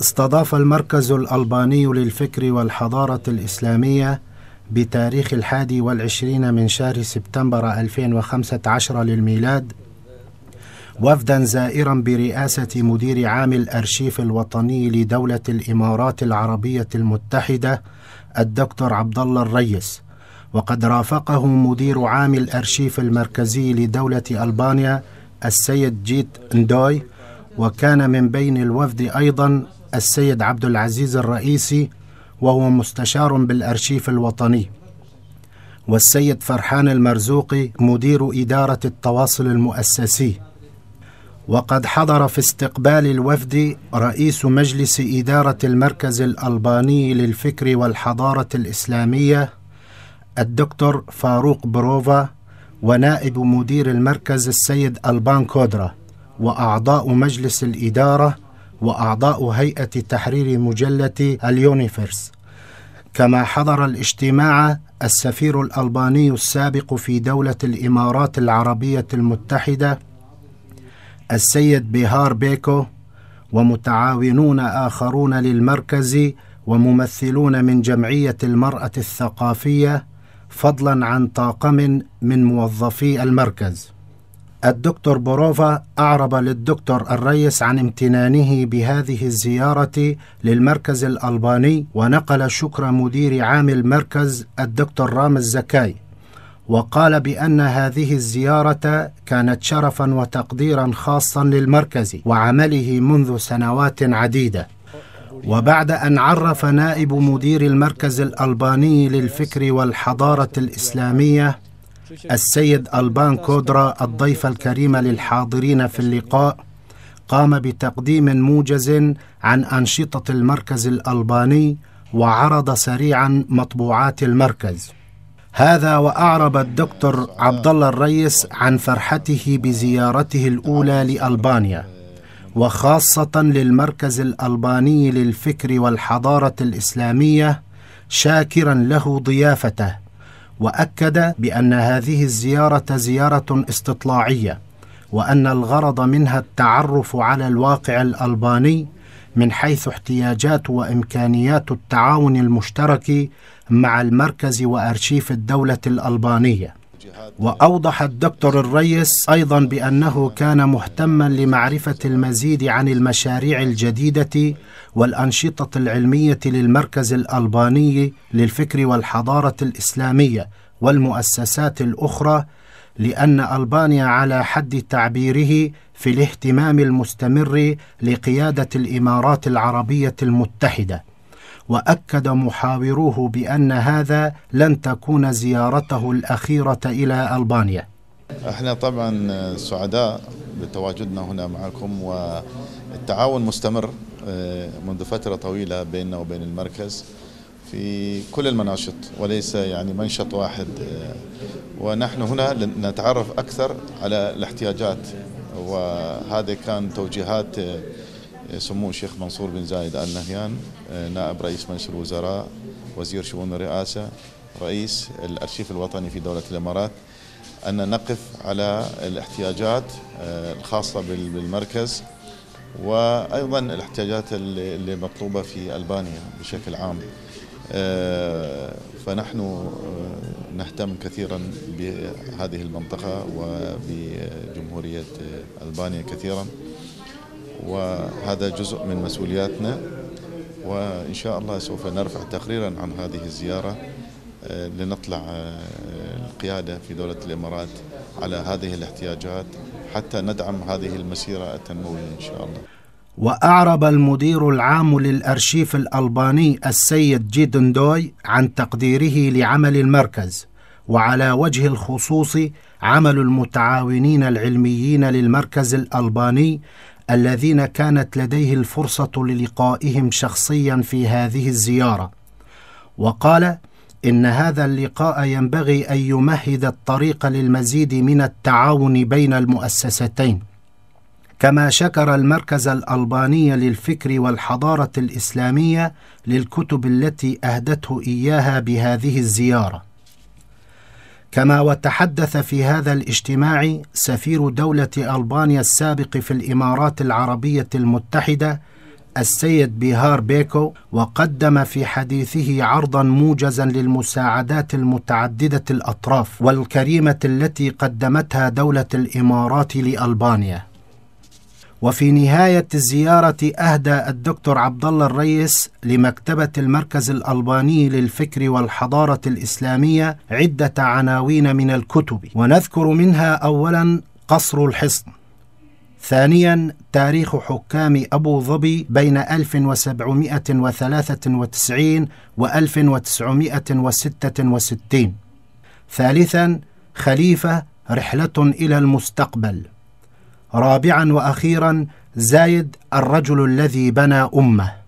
استضاف المركز الألباني للفكر والحضارة الإسلامية بتاريخ الحادي والعشرين من شهر سبتمبر 2015 للميلاد وفدا زائرا برئاسة مدير عام الأرشيف الوطني لدولة الإمارات العربية المتحدة الدكتور عبد الله الريس وقد رافقه مدير عام الأرشيف المركزي لدولة ألبانيا السيد جيت ندوي وكان من بين الوفد أيضا السيد عبد العزيز الرئيسي وهو مستشار بالأرشيف الوطني والسيد فرحان المرزوقي مدير إدارة التواصل المؤسسي وقد حضر في استقبال الوفد رئيس مجلس إدارة المركز الألباني للفكر والحضارة الإسلامية الدكتور فاروق بروفا ونائب مدير المركز السيد ألبان كودرا وأعضاء مجلس الإدارة وأعضاء هيئة تحرير مجلة اليونيفرس كما حضر الاجتماع السفير الألباني السابق في دولة الإمارات العربية المتحدة السيد بيهار بيكو ومتعاونون آخرون للمركز وممثلون من جمعية المرأة الثقافية فضلا عن طاقم من موظفي المركز الدكتور بوروفا أعرب للدكتور الريس عن امتنانه بهذه الزيارة للمركز الألباني ونقل شكر مدير عام المركز الدكتور رامز زكاي وقال بأن هذه الزيارة كانت شرفا وتقديرا خاصا للمركز وعمله منذ سنوات عديدة وبعد أن عرف نائب مدير المركز الألباني للفكر والحضارة الإسلامية السيد ألبان كودرا الضيف الكريم للحاضرين في اللقاء قام بتقديم موجز عن أنشطة المركز الألباني وعرض سريعا مطبوعات المركز هذا وأعرب الدكتور عبد الله الريس عن فرحته بزيارته الأولى لألبانيا وخاصة للمركز الألباني للفكر والحضارة الإسلامية شاكرا له ضيافته واكد بان هذه الزياره زياره استطلاعيه وان الغرض منها التعرف على الواقع الالباني من حيث احتياجات وامكانيات التعاون المشترك مع المركز وارشيف الدوله الالبانيه واوضح الدكتور الريس ايضا بانه كان مهتما لمعرفه المزيد عن المشاريع الجديده والانشطه العلميه للمركز الالباني للفكر والحضاره الاسلاميه والمؤسسات الاخرى لان البانيا على حد تعبيره في الاهتمام المستمر لقياده الامارات العربيه المتحده واكد محاوروه بان هذا لن تكون زيارته الاخيره الى البانيا احنا طبعا سعداء بتواجدنا هنا معكم والتعاون مستمر آه، منذ فتره طويله بيننا وبين المركز في كل المناشط وليس يعني منشط واحد آه، ونحن هنا لنتعرف اكثر على الاحتياجات وهذه كان توجيهات آه، سمو الشيخ منصور بن زايد آل نهيان آه، نائب رئيس مجلس الوزراء وزير شؤون الرئاسة رئيس الأرشيف الوطني في دولة الإمارات أن نقف على الاحتياجات آه، الخاصة بالمركز وأيضا الاحتياجات اللي مطلوبة في ألبانيا بشكل عام آه، فنحن نهتم كثيرا بهذه المنطقة وبجمهورية ألبانيا كثيرا وهذا جزء من مسؤولياتنا وإن شاء الله سوف نرفع تقريرا عن هذه الزيارة آه، لنطلع آه، القيادة في دولة الإمارات على هذه الاحتياجات حتى ندعم هذه المسيرة التنموية إن شاء الله وأعرب المدير العام للأرشيف الألباني السيد جيدندوي عن تقديره لعمل المركز وعلى وجه الخصوص عمل المتعاونين العلميين للمركز الألباني الذين كانت لديه الفرصه للقائهم شخصيا في هذه الزياره وقال ان هذا اللقاء ينبغي ان يمهد الطريق للمزيد من التعاون بين المؤسستين كما شكر المركز الالباني للفكر والحضاره الاسلاميه للكتب التي اهدته اياها بهذه الزياره كما وتحدث في هذا الاجتماع سفير دولة ألبانيا السابق في الإمارات العربية المتحدة السيد بيهار بيكو وقدم في حديثه عرضا موجزا للمساعدات المتعدده الاطراف والكريمه التي قدمتها دوله الامارات لالبانيا وفي نهاية الزيارة أهدى الدكتور عبد الله الريس لمكتبة المركز الألباني للفكر والحضارة الإسلامية عدة عناوين من الكتب ونذكر منها أولا قصر الحصن ثانيا تاريخ حكام أبو ظبي بين 1793 و 1966 ثالثا خليفة رحلة إلى المستقبل رابعا واخيرا زايد الرجل الذي بنى امه